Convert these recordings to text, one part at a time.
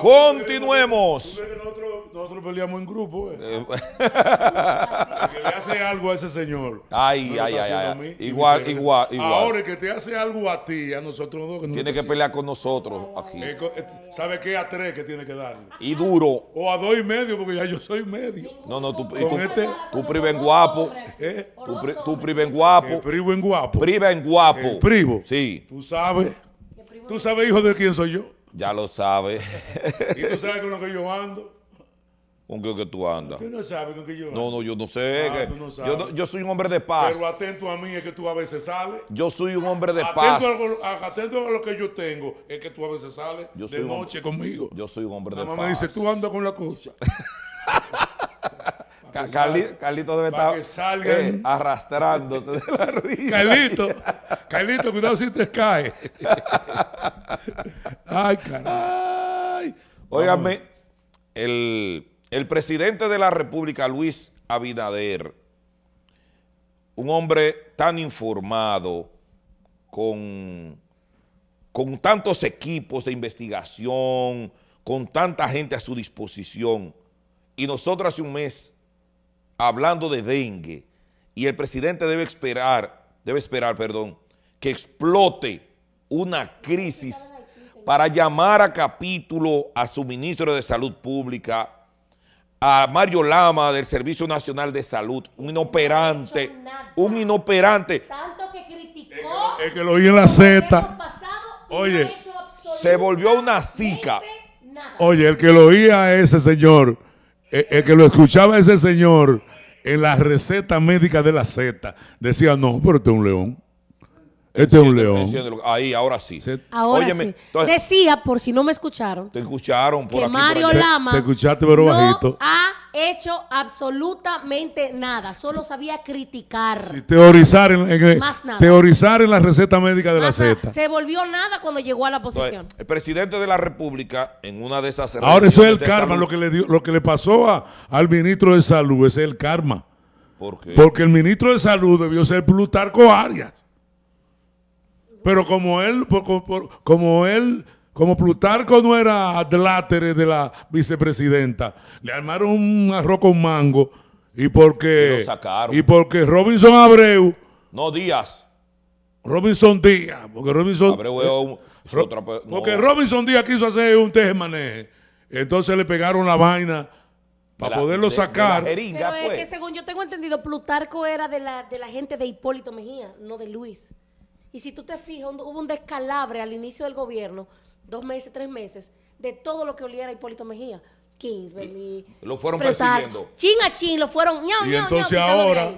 Continuemos. Nosotros, peleamos en grupo. Eh. Eh, que le hace algo a ese señor. Ay, ay, ay. igual, igual, Ahora que te hace algo a ti, a nosotros dos. tiene que pelear con nosotros aquí. ¿Sabe qué? A tres que tiene que dar? Y duro. O a dos y medio, porque ya yo soy medio. No, no, tú, tú, este, tú priven guapo. ¿Eh? Tú, tú priven guapo. priven guapo. guapo. privo. Sí. Tú sabes. Tú sabes, hijo, de quién soy yo. Ya lo sabes. ¿Y tú sabes con lo que yo ando? ¿Con qué que tú andas? Tú no sabes con qué yo ando. No, no, yo no sé. Ah, yo, soy un hombre de paz. Pero atento a mí es que tú a veces sales. Yo soy un hombre de paz. atento a lo que yo tengo es que tú a veces sales de noche conmigo. Yo soy un hombre de paz. mamá me dice, tú andas con la cosa. Calito, Carlito debe estar eh, arrastrándose de la Carlito, cuidado si te cae. Ay, caray. Óigame, el, el presidente de la República, Luis Abinader, un hombre tan informado, con, con tantos equipos de investigación, con tanta gente a su disposición, y nosotros hace un mes hablando de dengue y el presidente debe esperar, debe esperar, perdón, que explote una crisis para llamar a capítulo a su ministro de Salud Pública, a Mario Lama del Servicio Nacional de Salud, un inoperante, un inoperante. Tanto que criticó. El, que lo oí en la Z. Oye, se volvió una zica. Oye, el que lo oía a ese señor eh, el, que lo escuchaba ese señor en la receta médica de la Z decía, no, pero un león. Este es un león. Ahí, ahora sí. Ahora sí. Decía, por si no me escucharon. Te escucharon por que Mario Lama. Te, escuchaste, pero no ha hecho absolutamente nada. Solo sabía criticar. teorizar en, eh, teorizar en la receta médica de la Z. Se volvió nada cuando llegó a la posición. el presidente de la República, en una de esas. Ahora, eso es el karma. Lo que, le lo que le pasó al ministro de Salud, ese es el karma. ¿Por qué? Porque el ministro de Salud debió ser Plutarco Arias. Pero como él, como él, como Plutarco no era adlátere de la vicepresidenta, le armaron un arroz con mango y porque y, y porque Robinson Abreu, no Díaz, Robinson Díaz, porque Robinson Abreu es eh, porque Robinson Díaz quiso hacer un teje entonces le pegaron la vaina para poderlo sacar. Pero es que pues. según yo tengo entendido, Plutarco era de la, de la gente de Hipólito Mejía, no de Luis. Y si tú te fijas, hubo un descalabre al inicio del gobierno, dos meses, tres meses, de todo lo que oliera Hipólito Mejía. Kingsbury. Lo fueron persiguiendo. Chin a chin, lo fueron. y entonces ahora,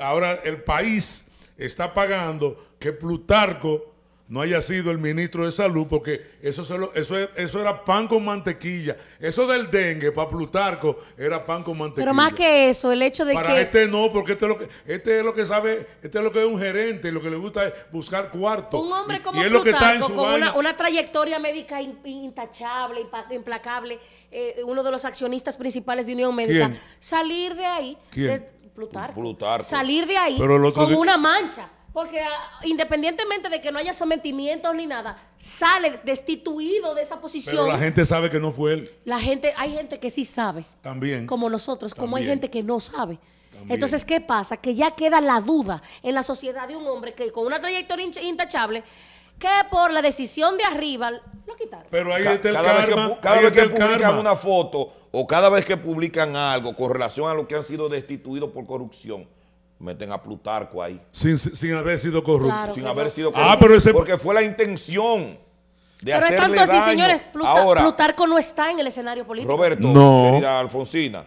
ahora el país está pagando que Plutarco no haya sido el ministro de salud, porque eso, eso, eso era pan con mantequilla. Eso del dengue, para Plutarco, era pan con mantequilla. Pero más que eso, el hecho de que... Para este no, porque este es, lo que, este es lo que sabe, este es lo que es un gerente, lo que le gusta es buscar cuarto. Un hombre como Plutarco, con una, trayectoria médica intachable, implacable, eh, uno de los accionistas principales de Unión Médica, salir de ahí... Plutarco, Salir de ahí con una mancha. Porque ah, independientemente de que no haya sometimientos ni nada, sale destituido de esa posición. Pero la gente sabe que no fue él. La gente, hay gente que sí sabe. También. Como nosotros, como hay gente que no sabe. Entonces, ¿qué pasa? Que ya queda la duda en la sociedad de un hombre que con una trayectoria intachable, que por la decisión de arriba lo quitaron. Pero ahí está el cada vez que, cada vez que publican una foto o cada vez que publican algo con relación a lo que han sido destituidos por corrupción, meten a Plutarco ahí. Sin, haber sido corrupto. sin haber sido corrupto. Ah, pero Porque fue la intención de pero hacerle tanto así, señores, Plutarco no está en el escenario político. Roberto, querida Alfonsina,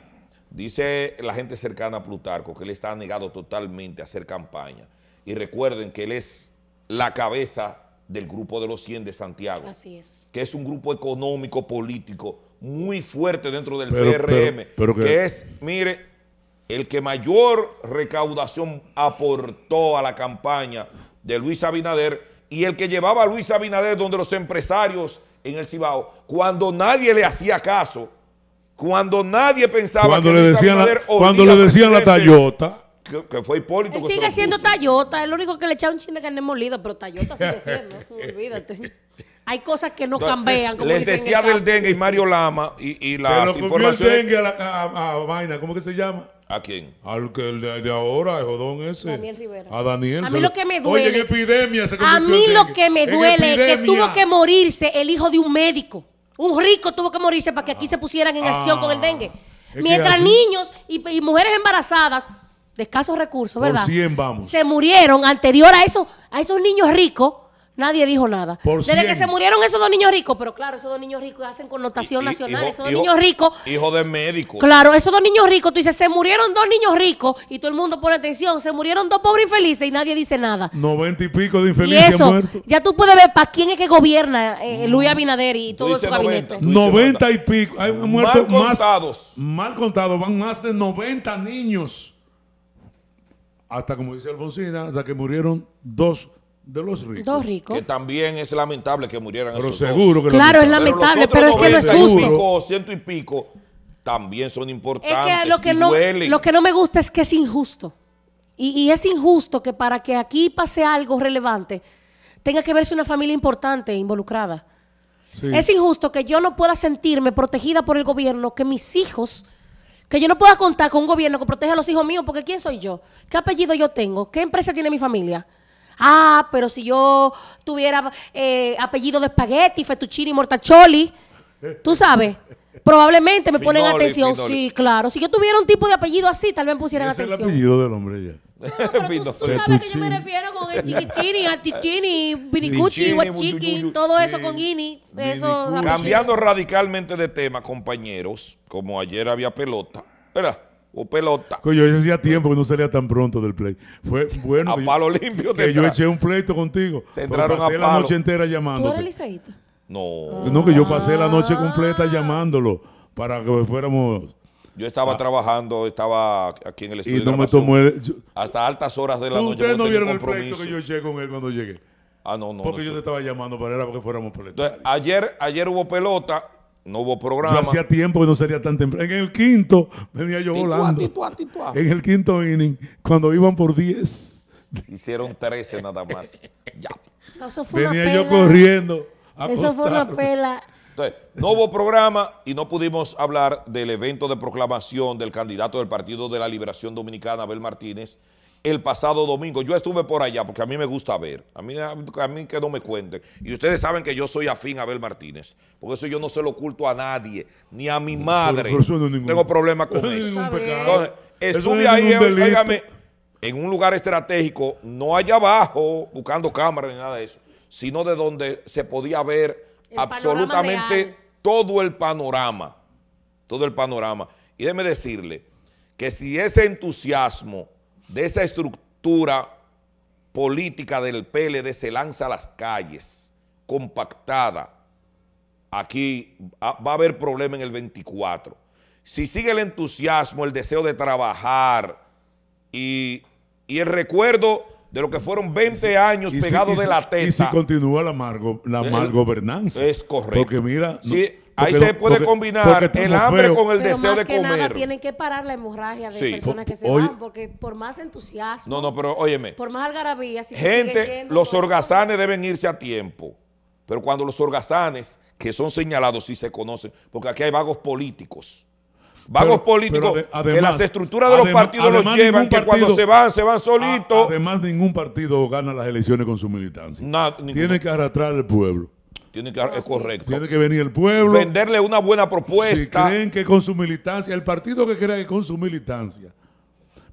dice la gente cercana a Plutarco que él está negado totalmente a hacer campaña. Y recuerden que él es la cabeza del grupo de los 100 de Santiago. Así es. Que es un grupo económico, político, muy fuerte dentro del PRM. Pero, que es, mire, el que mayor recaudación aportó a la campaña de Luis Abinader y el que llevaba a Luis Abinader donde los empresarios en el Cibao, cuando nadie le hacía caso, cuando nadie pensaba cuando que le decían Abinader la, Cuando le decían la Tayota. Que, fue Hipólito. sigue siendo Tayota, es lo único que le echaba un chingo de carne molido, pero Tayota sigue siendo, olvídate. Hay cosas que no cambian. les decía del dengue y Mario Lama y, y las se lo informaciones. El dengue a, la, vaina, ¿cómo que se llama? ¿A quién? Al que de, ahora, jodón ese. Daniel Rivera. A Daniel. A mí lo que me duele. Oye, en epidemia A mí lo que me duele es que tuvo que morirse el hijo de un médico. Un rico tuvo que morirse para que aquí se pusieran en acción con el ah, dengue. Mientras niños y, mujeres embarazadas de escasos recursos, ¿verdad? Por 100 vamos. Se murieron anterior a, eso, a esos niños ricos Nadie dijo nada. Desde que se murieron esos dos niños ricos, pero claro, esos dos niños ricos hacen connotación nacional. esos dos niños ricos. Hijo de médico. Claro, esos dos niños ricos, tú dices, se murieron dos niños ricos y todo el mundo pone atención. Se murieron dos pobres infelices y nadie dice nada. Noventa y pico de infelices muertos. Ya tú puedes ver para quién es que gobierna eh, Luis mm. Abinader y todo su gabinete. Noventa y pico. Hay muertos mal contados. mal contados. Van más de noventa niños. Hasta como dice Alfonsina, hasta que murieron dos de los ricos. Dos ricos. Que también es lamentable que murieran esos Claro, es lamentable, pero, es que no es justo. Ciento y pico también son importantes. Es que lo que, no, lo que no me gusta es que es injusto. Y, es injusto que para que aquí pase algo relevante tenga que verse una familia importante involucrada. Es injusto que yo no pueda sentirme protegida por el gobierno, que mis hijos, que yo no pueda contar con un gobierno que proteja a los hijos míos, porque ¿quién soy yo? ¿Qué apellido yo tengo? ¿Qué empresa tiene mi familia? ah, pero si yo tuviera eh, apellido de espagueti, fettuccini, mortacholi, tú sabes. Probablemente me ponen atención. Sí, claro. Si yo tuviera un tipo de apellido así, tal vez me pusieran atención. el apellido del hombre ya. tú, sabes yo me refiero con el chiquichini, vinicucci, todo eso con ini. Cambiando radicalmente de tema, compañeros, como ayer había pelota, ¿verdad? o pelota. Coño, yo hacía tiempo que no salía tan pronto del play. Fue bueno. a palo yo, limpio. Que yo eché un pleito contigo. Te pasé a palo. la noche entera llamando. ¿Tú No. No, que yo pasé la noche ah. completa llamándolo para que fuéramos. Yo estaba trabajando, estaba aquí en el estudio. Y no me tomó Hasta altas horas de la noche. Ustedes no vieron el pleito que yo eché con él cuando llegué. Ah, no, no. Porque yo te estaba llamando para era fuéramos ayer, ayer hubo pelota no hubo programa. hacía tiempo que no sería tan temprano. En el quinto venía yo volando. En el quinto inning, cuando iban por 10. Hicieron 13 nada más. ya. venía yo corriendo. eso fue una pela. Entonces, no hubo programa y no pudimos hablar del evento de proclamación del candidato del Partido de la Liberación Dominicana, Abel Martínez, el pasado domingo. Yo estuve por allá porque a mí me gusta ver. A mí, a mí que no me cuente. Y ustedes saben que yo soy afín a Abel Martínez. porque eso yo no se lo oculto a nadie, ni a mi madre. Tengo problemas con eso. estuve ahí, en un lugar estratégico, no allá abajo, buscando cámaras ni nada de eso, sino de donde se podía ver absolutamente todo el panorama. Todo el panorama. Y déjeme decirle que si ese entusiasmo de esa estructura política del PLD se lanza a las calles, compactada. Aquí va a haber problema en el 24. Si sigue el entusiasmo, el deseo de trabajar y, el recuerdo de lo que fueron 20 años pegados de la teta. Y si continúa la, mal la eh, gobernanza. Es correcto. Porque mira, ahí se puede combinar el hambre con el deseo de que Nada, tienen que parar la hemorragia de personas que se van, porque por más entusiasmo. No, no, pero óyeme. Por más algarabía, si Gente, los orgazanes deben irse a tiempo. Pero cuando los orgazanes, que son señalados, sí se conocen, porque aquí hay vagos políticos. Vagos políticos que las estructuras de los partidos los llevan, que cuando se van, se van solitos. Además, ningún partido gana las elecciones con su militancia. Tiene que arrastrar al pueblo. Tiene que, ah, es correcto. Tiene que venir el pueblo. Venderle una buena propuesta. Si creen que con su militancia, el partido que crea que con su militancia.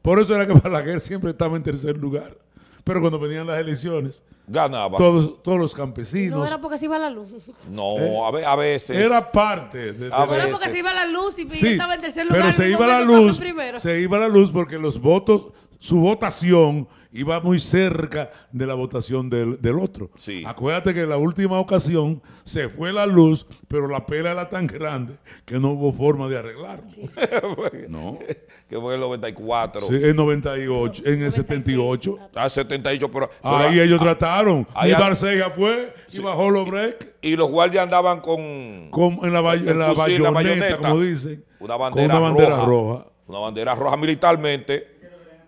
Por eso era que Balaguer siempre estaba en tercer lugar. Pero cuando venían las elecciones, ganaba. Todos, todos los campesinos. No era porque se iba la luz. No, a, veces. Era parte. De, no era porque se iba la luz y estaba en tercer lugar. Pero se iba la luz. Se iba la luz porque los votos, su votación iba muy cerca de la votación del, otro. Sí. Acuérdate que en la última ocasión se fue la luz, pero la pela era tan grande que no hubo forma de arreglarlo. ¿No? que fue el 94. Sí, en 98, en el 78. Ah, 78, pero, ahí ellos trataron. y Barcega fue y bajó los break. Y los guardias andaban con, con en la, bayoneta, como dicen. Una bandera, roja. Una bandera roja militarmente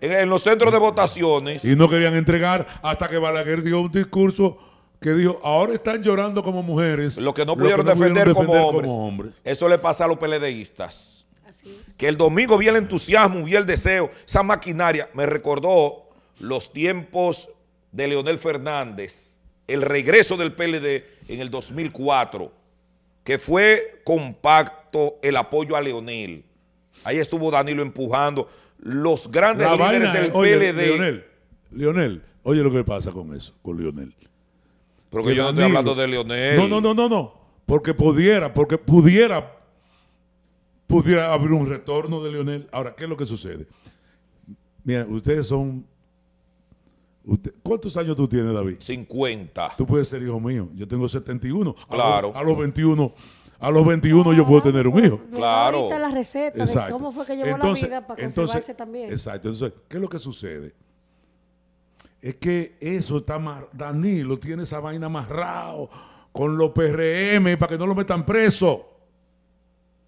en, los centros de votaciones. Y no querían entregar hasta que Balaguer dio un discurso que dijo, ahora están llorando como mujeres. Lo que no pudieron, defender, como, hombres. Eso le pasa a los PLDistas. Así es. Que el domingo vi el entusiasmo, vi el deseo, esa maquinaria. Me recordó los tiempos de Leonel Fernández, el regreso del PLD en el 2004, que fue compacto el apoyo a Leonel. Ahí estuvo Danilo empujando los grandes la líderes del PLD. Lionel, Lionel, oye lo que pasa con eso, con Lionel. Porque yo no estoy hablando de Lionel. No, no, no, no, no. Porque pudiera, porque pudiera, pudiera haber un retorno de Lionel. Ahora, ¿qué es lo que sucede? Mira, ustedes son. ¿Cuántos años tú tienes, David? 50. Tú puedes ser hijo mío. Yo tengo 71. Claro. A los, a los 21 a los 21 yo puedo tener un hijo. Claro. Ahorita la receta exacto. de cómo fue que llevó la vida para conservarse también. Exacto. Entonces, ¿qué es lo que sucede? Es que eso está más... Danilo tiene esa vaina amarrado con los PRM para que no lo metan preso.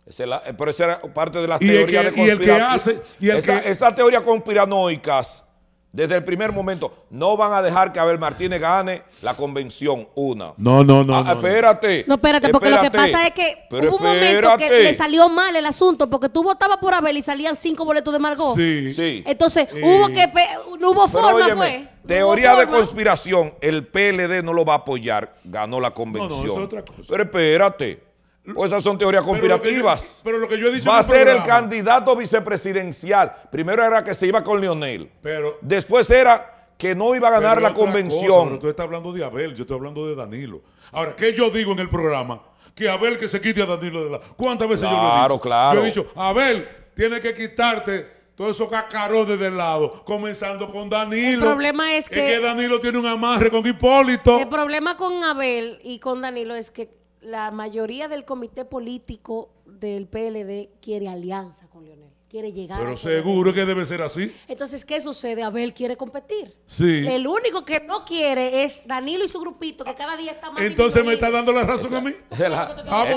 Eh, pero esa era parte de la teoría de conspiración. Y el que hace... Y esa, esa teoría conspiranoicas desde el primer momento, no van a dejar que Abel Martínez gane la convención, una. No, no, no. Ah, espérate. No, espérate, porque lo que pasa es que hubo un momento que le salió mal el asunto, porque tú votabas por Abel y salían cinco boletos de Margot. Sí, Entonces, hubo que, no hubo forma, fue. Teoría de conspiración, el PLD no lo va a apoyar, ganó la convención. No, no, es otra cosa. Pero espérate. Pues esas son teorías conspirativas. Pero lo que yo, Va a ser el candidato vicepresidencial. Primero era que se iba con Leonel. Pero, Después era que no iba a ganar la convención. pero tú estás hablando de Abel, yo estoy hablando de Danilo. Ahora, ¿qué yo digo en el programa? Que Abel que se quite a Danilo de la. ¿Cuántas veces yo lo he dicho? Claro, Yo he dicho, Abel, tiene que quitarte todos esos cacarones del lado, comenzando con Danilo. El problema es que, es que Danilo tiene un amarre con Hipólito. El problema con Abel y con Danilo es que la mayoría del comité político del PLD quiere alianza con Leonel, quiere llegar. Pero seguro que debe ser así. Entonces, ¿qué sucede? Abel quiere competir. Sí. El único que no quiere es Danilo y su grupito, que cada día está más. Entonces, ¿me está dando la razón a mí? me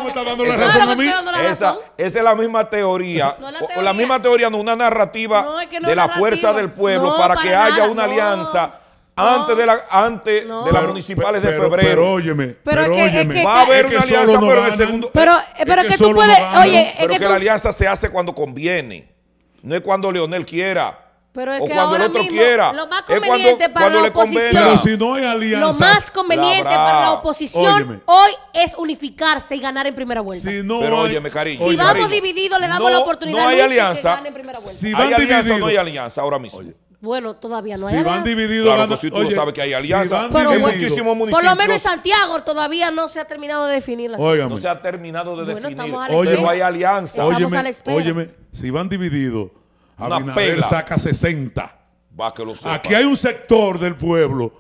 está dando la razón a mí. Esa, es la misma teoría. la, la misma teoría, no, una narrativa de la fuerza del pueblo para, que haya una alianza antes de, la, antes de las municipales de febrero. Pero, óyeme, pero, va a haber una alianza, pero en el segundo. Pero, eh, pero que, tú puedes. oye, pero que, la alianza se hace cuando conviene. No es cuando Leonel quiera. Pero es o que cuando el otro quiera. Lo más conveniente cuando, para cuando la oposición. si no hay alianza. Lo más conveniente para la oposición hoy es unificarse y ganar en primera vuelta. Si Pero cariño. Si vamos divididos, le damos la oportunidad de ganar en primera vuelta. Si van hay alianza, dividido. no hay alianza ahora mismo. Bueno, todavía no hay. Si van divididos, claro, pues si tú sabes que hay alianza, Por lo menos en Santiago todavía no se ha terminado de definir la situación. No se ha terminado de bueno, definir. no hay alianza. Óyeme, óyeme, si van divididos, Abinader saca 60. Va que lo sepa. Aquí hay un sector del pueblo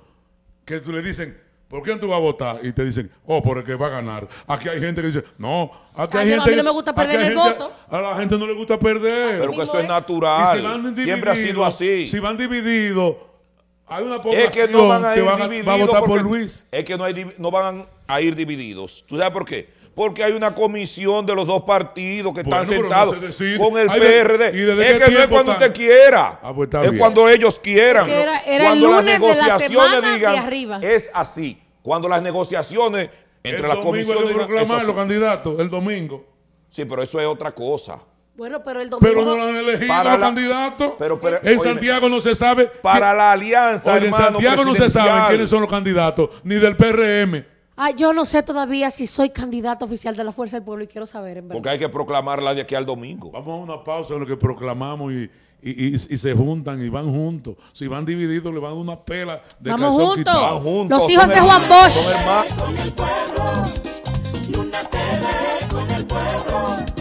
que le dicen, ¿Por quién tú vas a votar? Y te dicen, oh, por el que va a ganar. Aquí hay gente que dice, no, aquí hay a mí no me gusta perder el voto. A la gente no le gusta perder. Pero que eso es natural. Siempre ha sido así. Si van divididos, hay una población es que, no van a ir va a votar por Luis. Es que no, van a ir divididos. ¿Tú sabes por qué? porque hay una comisión de los dos partidos que están sentados con el PRD. es que no es cuando usted quiera, ah, pues es cuando ellos quieran. cuando las negociaciones digan, es así cuando las negociaciones entre las comisiones... El proclamar los candidatos, el domingo. Sí, pero eso es otra cosa. Bueno, pero el domingo... Pero no han elegido para los candidatos. en Santiago no se sabe... Para la alianza, oye, En Santiago no se sabe quiénes son los candidatos, ni del PRM. Ah, yo no sé todavía si soy candidato oficial de la Fuerza del Pueblo y quiero saber, en verdad. Porque hay que proclamarla de aquí al domingo. Vamos a una pausa en lo que proclamamos y y, y, se juntan y van juntos. Si van divididos, le van a una pela de Vamos juntos. Los hijos de Juan Bosch. Con el pueblo, y una con el pueblo.